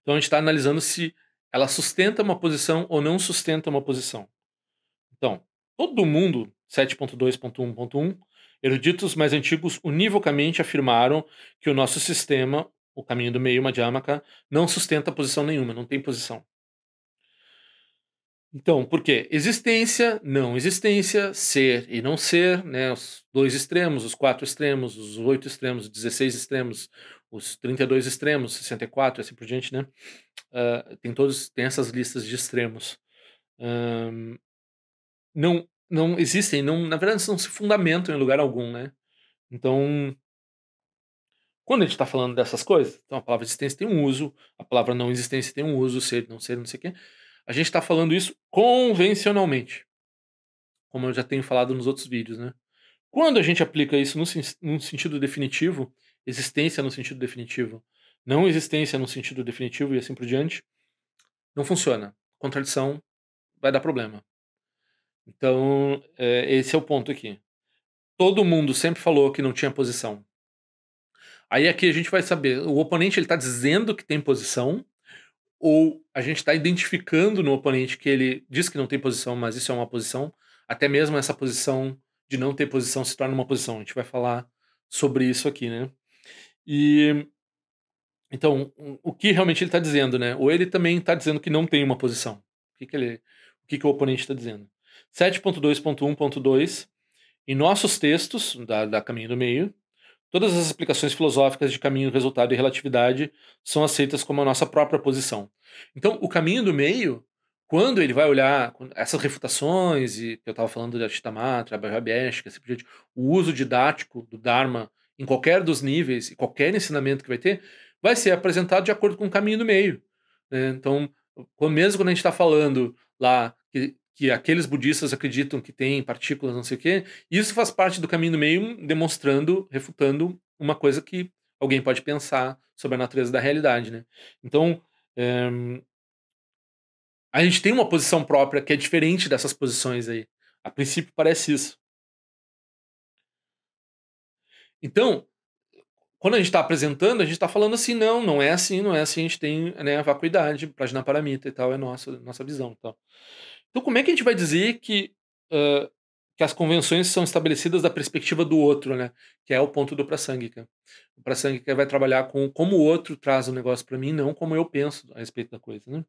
Então, a gente está analisando se ela sustenta uma posição ou não sustenta uma posição. Então, todo mundo, 7.2.1.1, Eruditos mais antigos univocamente afirmaram que o nosso sistema, o caminho do meio, Madhyamaka, não sustenta posição nenhuma, não tem posição. Então, por quê? Existência, não existência, ser e não ser, né? os dois extremos, os quatro extremos, os oito extremos, os 16 extremos, os 32 extremos, 64 e assim por diante, né? Uh, tem, todos, tem essas listas de extremos. Um, não não existem, não, na verdade, não se fundamentam em lugar algum, né? Então, quando a gente está falando dessas coisas, então a palavra existência tem um uso, a palavra não existência tem um uso, ser, não ser, não sei o quê. A gente está falando isso convencionalmente, como eu já tenho falado nos outros vídeos, né? Quando a gente aplica isso no, no sentido definitivo, existência no sentido definitivo, não existência no sentido definitivo e assim por diante, não funciona. Contradição vai dar problema. Então, eh, esse é o ponto aqui. Todo mundo sempre falou que não tinha posição. Aí aqui a gente vai saber, o oponente ele está dizendo que tem posição ou a gente está identificando no oponente que ele diz que não tem posição, mas isso é uma posição. Até mesmo essa posição de não ter posição se torna uma posição. A gente vai falar sobre isso aqui, né? E então o que realmente ele está dizendo, né? Ou ele também está dizendo que não tem uma posição. O que, que ele, o que, que o oponente está dizendo? 7.2.1.2, em nossos textos, da, da Caminho do Meio, todas as explicações filosóficas de caminho, resultado e relatividade são aceitas como a nossa própria posição. Então, o caminho do meio, quando ele vai olhar essas refutações, e eu estava falando de Ashtamatra, Chitamatra, Bhajabhyashika, o uso didático do Dharma em qualquer dos níveis e qualquer ensinamento que vai ter, vai ser apresentado de acordo com o caminho do meio. Né? Então, mesmo quando a gente está falando lá que que aqueles budistas acreditam que tem partículas, não sei o quê. Isso faz parte do caminho do meio, demonstrando, refutando uma coisa que alguém pode pensar sobre a natureza da realidade, né? Então, é... a gente tem uma posição própria que é diferente dessas posições aí. A princípio parece isso. Então, quando a gente está apresentando, a gente está falando assim, não, não é assim, não é assim, a gente tem né, a vacuidade, prajnaparamita e tal, é nossa, nossa visão. Então. Então, como é que a gente vai dizer que, uh, que as convenções são estabelecidas da perspectiva do outro, né? Que é o ponto do Prasangika. O Prasangika vai trabalhar com como o outro traz o negócio para mim, não como eu penso a respeito da coisa, né?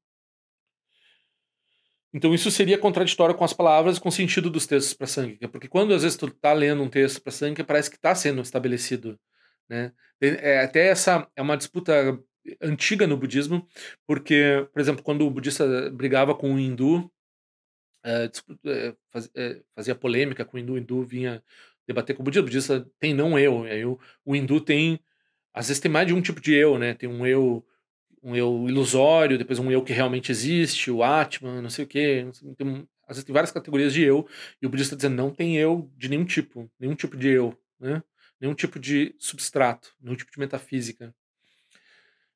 Então isso seria contraditório com as palavras e com o sentido dos textos para Sankhya, porque quando às vezes tu tá lendo um texto para Sankhya, parece que está sendo estabelecido, né? É, até essa é uma disputa antiga no budismo, porque, por exemplo, quando o budista brigava com o hindu, eh, eh, eh, fazia polêmica com o hindu, o hindu vinha debater com o budista, o budista tem não eu, e aí o, o hindu tem, às vezes tem mais de um tipo de eu, né, tem um eu um eu ilusório, depois um eu que realmente existe, o Atman, não sei o quê, tem, às vezes tem várias categorias de eu, e o budista dizendo não tem eu de nenhum tipo, nenhum tipo de eu, né, nenhum tipo de substrato, nenhum tipo de metafísica.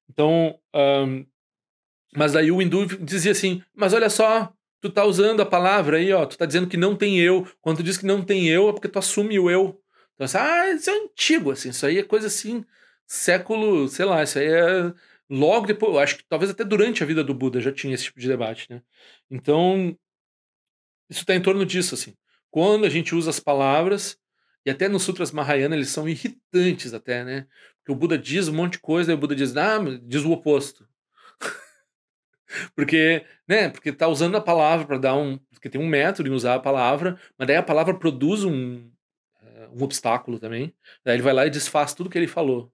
Então, um, mas aí o hindu dizia assim, mas olha só, Tu tá usando a palavra aí, ó. Tu tá dizendo que não tem eu. Quando tu diz que não tem eu, é porque tu assume o eu. Então, assim, ah, isso é antigo, assim. Isso aí é coisa assim, século, sei lá, isso aí é logo depois. Acho que talvez até durante a vida do Buda já tinha esse tipo de debate, né? Então, isso tá em torno disso, assim. Quando a gente usa as palavras, e até nos Sutras Mahayana eles são irritantes, até, né? Porque o Buda diz um monte de coisa, e o Buda diz, ah, diz o oposto. Porque, né, porque tá usando a palavra para dar um. Porque tem um método em usar a palavra, mas daí a palavra produz um, eh, um obstáculo também. Daí ele vai lá e desfaz tudo que ele falou.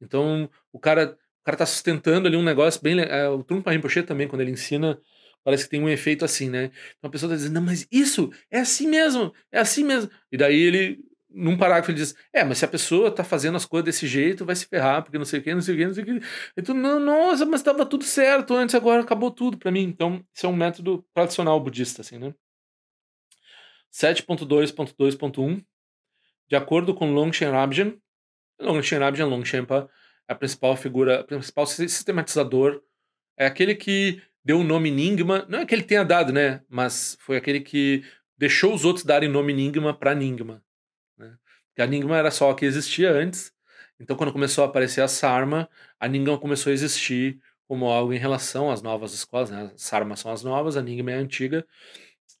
Então o cara, o cara tá sustentando ali um negócio bem. É, o Trumpa Rinpoche também, quando ele ensina, parece que tem um efeito assim, né? Então a pessoa tá dizendo, não, mas isso é assim mesmo, é assim mesmo. E daí ele num parágrafo ele diz: É, mas se a pessoa tá fazendo as coisas desse jeito, vai se ferrar, porque não sei o que, não sei o que, não sei o que. Então, não, nossa, mas estava tudo certo antes, agora acabou tudo para mim. Então, isso é um método tradicional budista, assim, né? 7.2.2.1 De acordo com Longchen Rabjen, Longchen Rabjen, Longchenpa, é a principal figura, o principal sistematizador, é aquele que deu o nome Ningma, não é que ele tenha dado, né? Mas foi aquele que deixou os outros darem nome Ningma para Ningma, porque a Enigma era só a que existia antes. Então, quando começou a aparecer a Sarma, a Enigma começou a existir como algo em relação às novas escolas. Né? A Sarma são as novas, a Enigma é a antiga.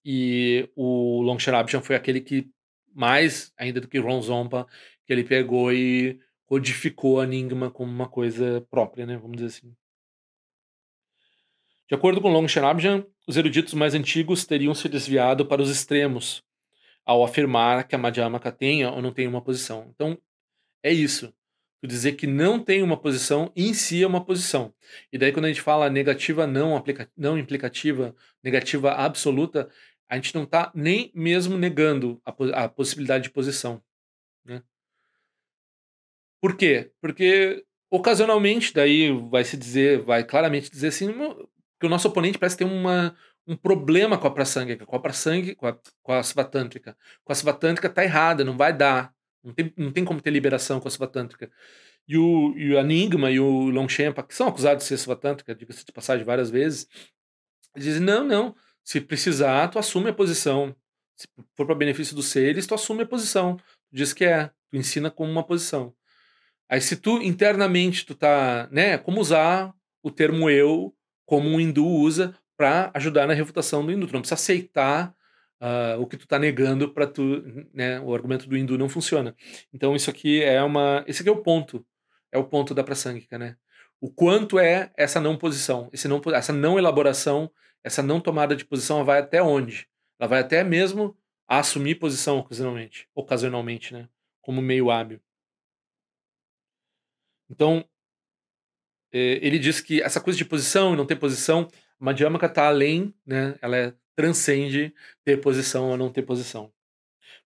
E o Long Sharabshan foi aquele que, mais ainda do que Ron Zompa, que ele pegou e codificou a Enigma como uma coisa própria, né? vamos dizer assim. De acordo com Long Sharabjan, os eruditos mais antigos teriam se desviado para os extremos, ao afirmar que a Madhyamaka tenha ou não tenha uma posição. Então, é isso. Tu dizer que não tem uma posição em si é uma posição. E daí, quando a gente fala negativa não, aplica não implicativa, negativa absoluta, a gente não está nem mesmo negando a, po a possibilidade de posição. Né? Por quê? Porque ocasionalmente, daí vai se dizer, vai claramente dizer assim, que o nosso oponente parece ter uma, um problema com a sangue com a prasangika, com a, com a svatântrica. Com a svatântrica tá errada, não vai dar. Não tem, não tem como ter liberação com a svatântrica. E o, e o Enigma e o Longchampa, que são acusados de ser svatântrica, diga-se de passagem várias vezes, dizem, não, não, se precisar, tu assume a posição. Se for para benefício dos seres, tu assume a posição. diz que é, tu ensina como uma posição. Aí se tu internamente tu tá, né, como usar o termo eu como um hindu usa para ajudar na refutação do hindu. Tu não precisa aceitar uh, o que tu está negando para tu, né, o argumento do hindu não funciona. Então isso aqui é uma, esse aqui é o ponto, é o ponto da prasangika, né? O quanto é essa não posição, esse não, essa não elaboração, essa não tomada de posição, ela vai até onde? Ela vai até mesmo a assumir posição ocasionalmente, ocasionalmente, né? Como meio hábil. Então, eh, ele diz que essa coisa de posição e não ter posição Madhyamaka está além, né? Ela é, transcende ter posição ou não ter posição.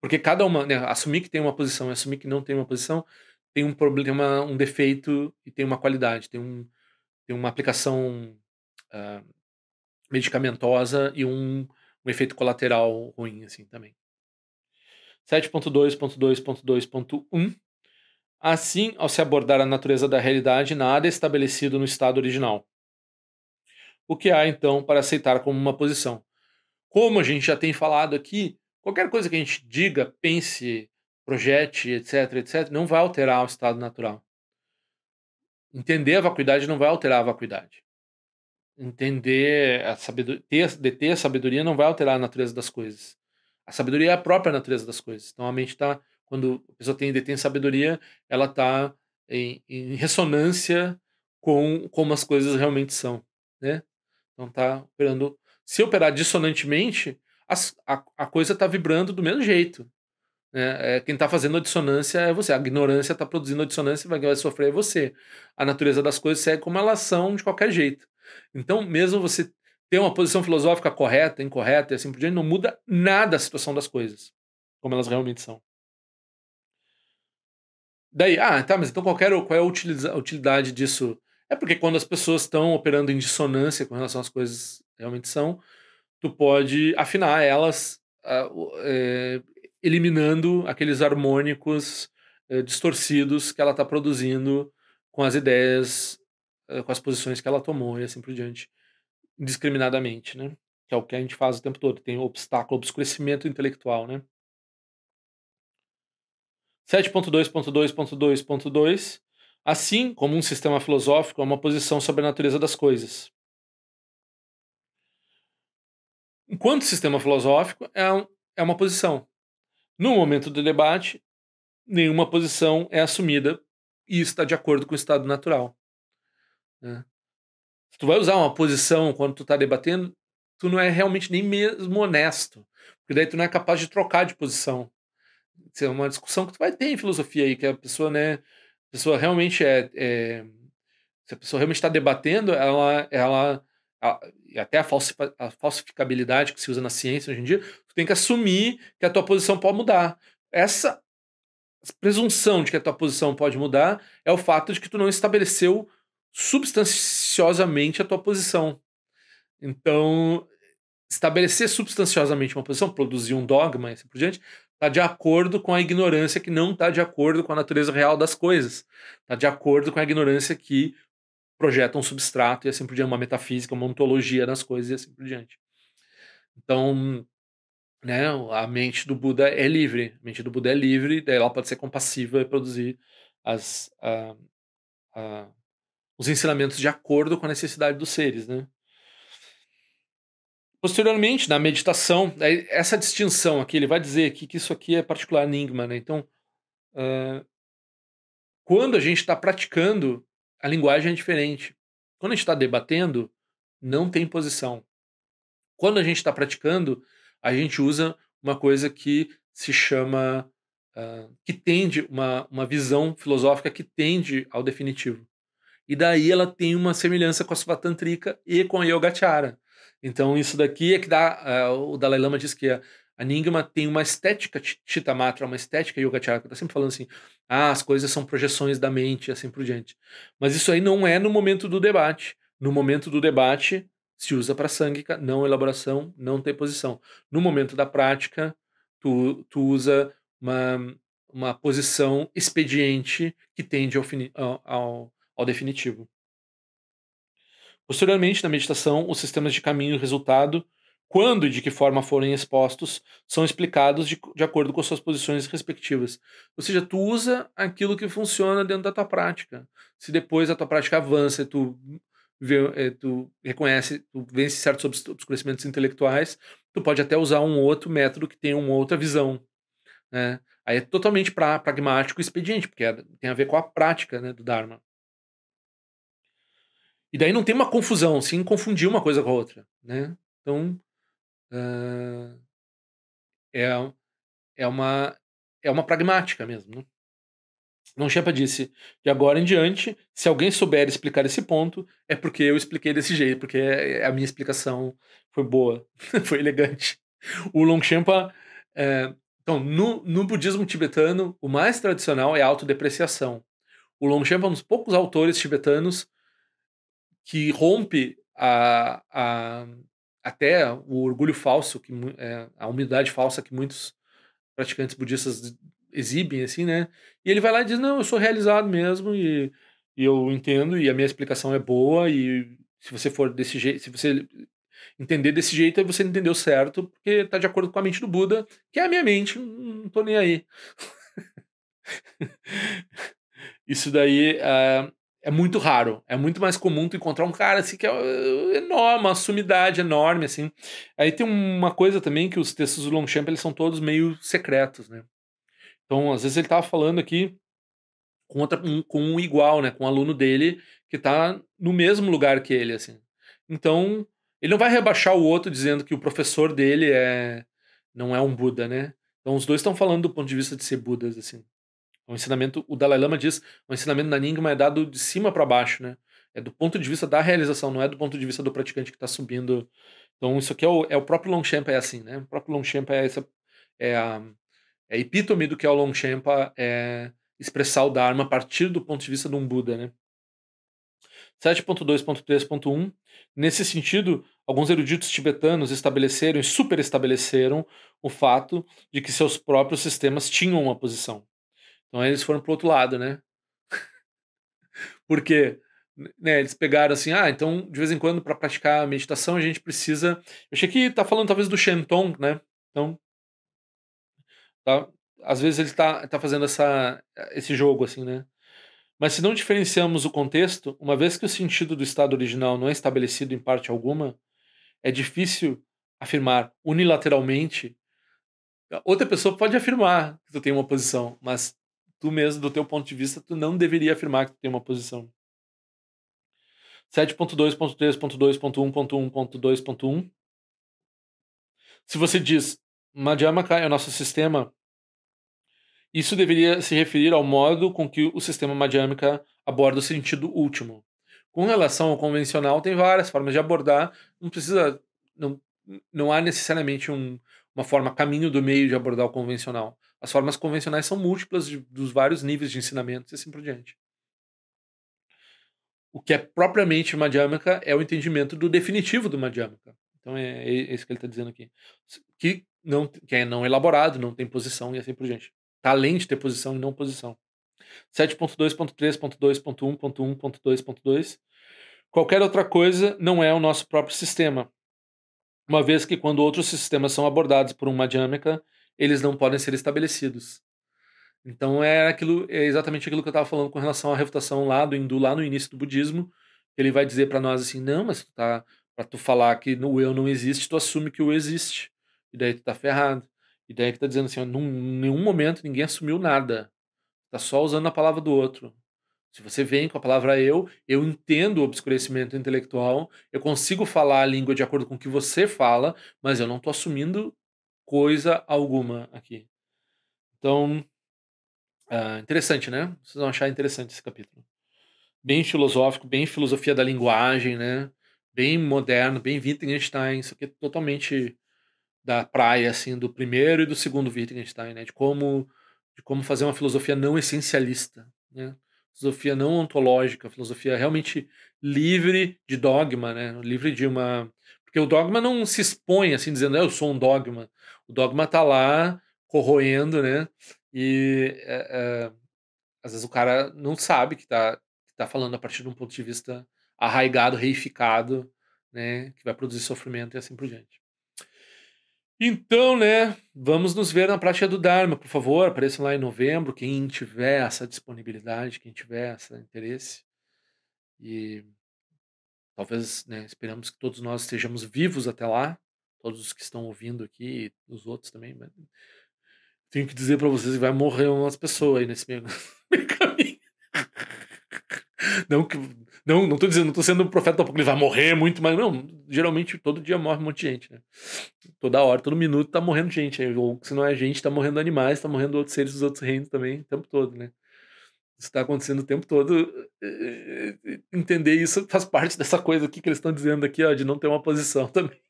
Porque cada uma, né, assumir que tem uma posição e assumir que não tem uma posição, tem um problema, um defeito e tem uma qualidade, tem, um, tem uma aplicação uh, medicamentosa e um, um efeito colateral ruim, assim, também. 7.2.2.2.1 Assim, ao se abordar a natureza da realidade, nada é estabelecido no estado original o que há então para aceitar como uma posição. Como a gente já tem falado aqui, qualquer coisa que a gente diga, pense, projete, etc, etc, não vai alterar o estado natural. Entender a vacuidade não vai alterar a vacuidade. Entender a sabedoria, ter, deter a sabedoria não vai alterar a natureza das coisas. A sabedoria é a própria natureza das coisas. Então a mente está, quando a pessoa tem, detém sabedoria, ela está em, em, ressonância com como as coisas realmente são, né? Então está operando. Se operar dissonantemente, a, a, a coisa está vibrando do mesmo jeito. Né? É, quem está fazendo a dissonância é você. A ignorância está produzindo a dissonância e vai, vai sofrer é você. A natureza das coisas segue como elas são de qualquer jeito. Então, mesmo você ter uma posição filosófica correta, incorreta e assim por diante, não muda nada a situação das coisas, como elas realmente são. Daí, ah, tá, mas então qual, era, qual é a utilidade disso? É porque quando as pessoas estão operando em dissonância com relação às coisas realmente são, tu pode afinar elas, é, eliminando aqueles harmônicos eh, distorcidos que ela está produzindo com as ideias, eh, com as posições que ela tomou e assim por diante, indiscriminadamente, né? Que é o que a gente faz o tempo todo. Tem obstáculo, obscurecimento intelectual, né? 7.2.2.2.2 Assim como um sistema filosófico é uma posição sobre a natureza das coisas. Enquanto sistema filosófico é, um, é uma posição. No momento do debate, nenhuma posição é assumida e está de acordo com o estado natural. Né? Se tu vai usar uma posição quando tu está debatendo, tu não é realmente nem mesmo honesto, porque daí tu não é capaz de trocar de posição. Isso é uma discussão que tu vai ter em filosofia aí, que a pessoa, né, pessoa realmente é, é se a pessoa realmente está debatendo, ela, ela e até a, falsi, a, falsificabilidade que se usa na ciência hoje em dia, tu tem que assumir que a tua posição pode mudar. Essa presunção de que a tua posição pode mudar é o fato de que tu não estabeleceu substanciosamente a tua posição. Então, estabelecer substanciosamente uma posição, produzir um dogma e assim por diante, está de acordo com a ignorância que não está de acordo com a natureza real das coisas. Está de acordo com a ignorância que projeta um substrato e assim por diante, uma metafísica, uma ontologia das coisas e assim por diante. Então, né, a mente do Buda é livre. A mente do Buda é livre, daí ela pode ser compassiva e produzir as, os ensinamentos de acordo com a necessidade dos seres, né? Posteriormente, na meditação, essa distinção aqui, ele vai dizer aqui que isso aqui é particular enigma, né? Então, uh, quando a gente está praticando, a linguagem é diferente. Quando a gente está debatendo, não tem posição. Quando a gente está praticando, a gente usa uma coisa que se chama. Uh, que tende, uma, uma visão filosófica que tende ao definitivo. E daí ela tem uma semelhança com a Svatantrika e com a Yogacara. Então, isso daqui é que dá. Uh, o Dalai Lama diz que a, a Nyingma tem uma estética Chitamatra, uma estética Yogacara, tá sempre falando assim: ah, as coisas são projeções da mente, assim por diante. Mas isso aí não é no momento do debate. No momento do debate, se usa para sangue, não elaboração, não ter posição. No momento da prática, tu, tu usa uma, uma posição expediente que tende ao, ao, ao definitivo. Posteriormente, na meditação, os sistemas de caminho e resultado, quando e de que forma forem expostos, são explicados de, de acordo com suas posições respectivas. Ou seja, tu usa aquilo que funciona dentro da tua prática. Se depois a tua prática avança e tu, vê, é, tu reconhece, tu vence certos obscurecimentos intelectuais, tu pode até usar um outro método que tenha uma outra visão. Né? Aí é totalmente pra, pragmático e expediente, porque é, tem a ver com a prática né, do Dharma. E daí não tem uma confusão, sim confundir uma coisa com a outra, né? Então, uh, é, é, uma, é uma pragmática mesmo, né? Não disse, de agora em diante, se alguém souber explicar esse ponto, é porque eu expliquei desse jeito, porque é, é, a minha explicação foi boa, <laughs> foi elegante. O Longchampa, é, então, no, no budismo tibetano, o mais tradicional é a autodepreciação. O Longchampa é um dos poucos autores tibetanos que rompe a, a, até o orgulho falso, que é, a humildade falsa que muitos praticantes budistas exibem, assim, né? E ele vai lá e diz: Não, eu sou realizado mesmo, e, e eu entendo, e a minha explicação é boa, e se você for desse jeito, se você entender desse jeito, você entendeu certo, porque está de acordo com a mente do Buda, que é a minha mente, não tô nem aí. <laughs> Isso daí ah, é muito raro. É muito mais comum tu encontrar um cara assim que é eh, enorme, uma sumidade enorme, assim. Aí tem uma coisa também que os textos do Longchamp, eles são todos meio secretos, né? Então, às vezes ele tava falando aqui com, outra, um, com um igual, né? Com um aluno dele que tá no mesmo lugar que ele, assim. Então, ele não vai rebaixar o outro dizendo que o professor dele é não é um Buda, né? Então, os dois estão falando do ponto de vista de ser Budas, assim. O ensinamento, o Dalai Lama diz, o ensinamento na Enigma é dado de cima para baixo, né? É do ponto de vista da realização, não é do ponto de vista do praticante que está subindo. Então, isso aqui é o, é o próprio Longchamp, é assim, né? O próprio Longchamp é, essa, é, a, é a epítome do que é o Longchamp, é expressar o Dharma a partir do ponto de vista de um Buda, né? 7.2.3.1 Nesse sentido, alguns eruditos tibetanos estabeleceram e superestabeleceram o fato de que seus próprios sistemas tinham uma posição. Então eles foram pro outro lado, né? Porque né, eles pegaram assim, ah, então de vez em quando para praticar meditação a gente precisa. Eu achei que tá falando talvez do Shenton, né? Então, tá, às vezes ele tá, tá fazendo essa, esse jogo assim, né? Mas se não diferenciamos o contexto, uma vez que o sentido do estado original não é estabelecido em parte alguma, é difícil afirmar unilateralmente. Outra pessoa pode afirmar que tu tem uma posição, mas tu mesmo, do teu ponto de vista, tu não deveria afirmar que tu tem uma posição. 7.2.3.2.1.1.2.1 Se você diz Madhyamaka é o nosso sistema, isso deveria se referir ao modo com que o sistema Madhyamaka aborda o sentido último. Com relação ao convencional, tem várias formas de abordar, não precisa não, não há necessariamente um, uma forma caminho do meio de abordar o convencional. As formas convencionais são múltiplas de, dos vários níveis de ensinamentos e assim por diante. O que é propriamente Madhyamaka é o entendimento do definitivo do Madhyamaka. Então é, é isso que ele está dizendo aqui. Que, não, que é não elaborado, não tem posição e assim por diante. Está além de ter posição e não posição. 7.2.3.2.1.1.2.2 Qualquer outra coisa não é o nosso próprio sistema, uma vez que quando outros sistemas são abordados por uma dinâmica, eles não podem ser estabelecidos. Então é aquilo, é exatamente aquilo que eu estava falando com relação à refutação lá do hindu, lá no início do budismo. Ele vai dizer para nós assim: não, mas tu tá, para tu falar que o eu não existe, tu assume que o eu existe. E daí tu tá ferrado. E daí tu tá dizendo assim: em nenhum momento ninguém assumiu nada. Tá só usando a palavra do outro. Se você vem com a palavra eu, eu entendo o obscurecimento intelectual, eu consigo falar a língua de acordo com o que você fala, mas eu não estou assumindo coisa alguma aqui. Então, uh, interessante, né? Vocês vão achar interessante esse capítulo. Bem filosófico, bem filosofia da linguagem, né? Bem moderno, bem Wittgenstein, isso aqui é totalmente da praia, assim, do primeiro e do segundo Wittgenstein, né? De como, de como fazer uma filosofia não essencialista, né? Filosofia não ontológica, filosofia realmente livre de dogma, né? Livre de uma... Porque o dogma não se expõe, assim, dizendo, ah, eu sou um dogma o dogma tá lá corroendo, né? E é, é, às vezes o cara não sabe que tá, que tá falando a partir de um ponto de vista arraigado, reificado, né? Que vai produzir sofrimento e assim por diante. Então, né? Vamos nos ver na prática do Dharma, por favor. Apareçam lá em novembro, quem tiver essa disponibilidade, quem tiver esse interesse. E talvez, né? Esperamos que todos nós estejamos vivos até lá todos os que estão ouvindo aqui, os outros também, mas tenho que dizer para vocês que vai morrer umas pessoas aí nesse meio, <laughs> meio caminho. Não que não, não tô dizendo, não tô sendo um profeta porque ele vai morrer muito, mas não, geralmente todo dia morre um monte de gente, né? Toda hora, todo minuto tá morrendo gente, ou se não é gente, tá morrendo animais, tá morrendo outros seres dos outros reinos também, o tempo todo, né? Isso tá acontecendo o tempo todo. Entender isso faz parte dessa coisa aqui que eles estão dizendo aqui, ó, de não ter uma posição <laughs> também.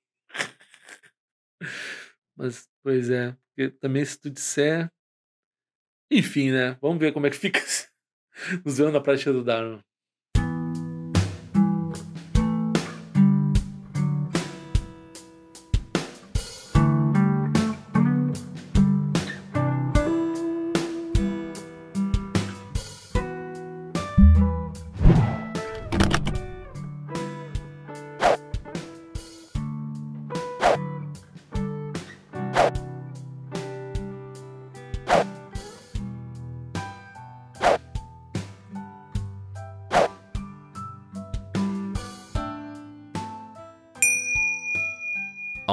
Mas, pois é. Porque também se tu disser. Enfim, né? Vamos ver como é que fica nos anos na prática do Dharma.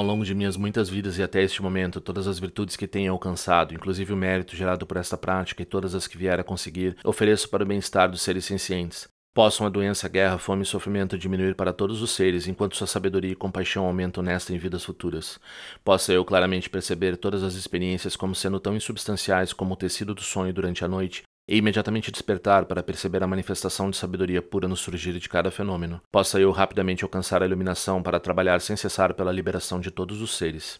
ao longo de minhas muitas vidas e até este momento, todas as virtudes que tenho alcançado, inclusive o mérito gerado por esta prática e todas as que vier a conseguir, ofereço para o bem-estar dos seres sencientes. Possam a doença, a guerra, a fome e sofrimento diminuir para todos os seres, enquanto sua sabedoria e compaixão aumentam nesta em vidas futuras. Possa eu claramente perceber todas as experiências como sendo tão insubstanciais como o tecido do sonho durante a noite, e imediatamente despertar para perceber a manifestação de sabedoria pura no surgir de cada fenômeno, possa eu rapidamente alcançar a iluminação para trabalhar sem cessar pela liberação de todos os seres.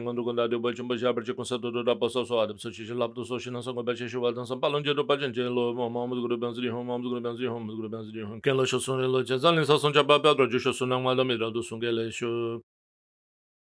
quando gunda de bachin ba jabar ji kunsa do do da passou so adam so chi chi do so shin são ba chi shi wal dan sam palon je do bachin je lo mo mo guru ben zri hom mo guru ben zri hom guru ben zri hom ken lo shosun lo je zalin sa son jaba do ju não nang ma do mi